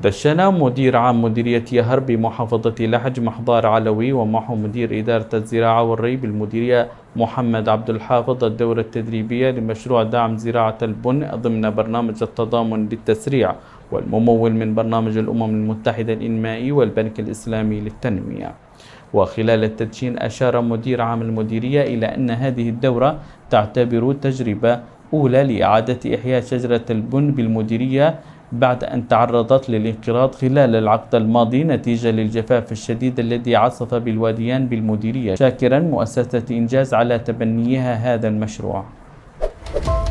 دشنا مدير عام مديرية يهر بمحافظة لحج محضار علوي ومعه مدير إدارة الزراعة والري بالمديرية محمد عبد الحافظ الدورة التدريبية لمشروع دعم زراعة البن ضمن برنامج التضامن للتسريع والممول من برنامج الأمم المتحدة الإنمائي والبنك الإسلامي للتنمية وخلال التدشين أشار مدير عام المديرية إلى أن هذه الدورة تعتبر تجربة أولى لإعادة إحياء شجرة البن بالمديرية بعد أن تعرضت للانقراض خلال العقد الماضي نتيجة للجفاف الشديد الذي عصف بالواديان بالمديرية شاكرا مؤسسة إنجاز على تبنيها هذا المشروع